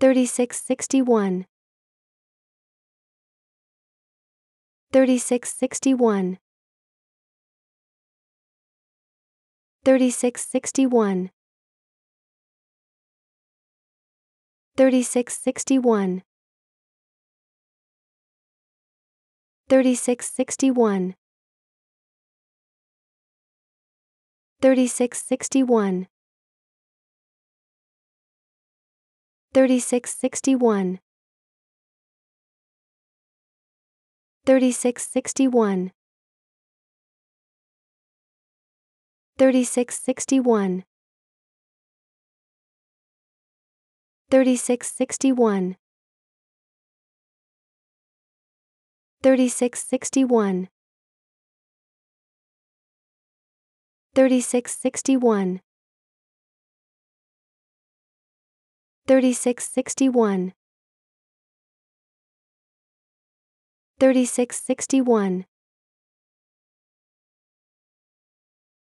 3661 3661 3661 3661 3661 3661 3661 3661 3661 3661 3661 3661 3661 3661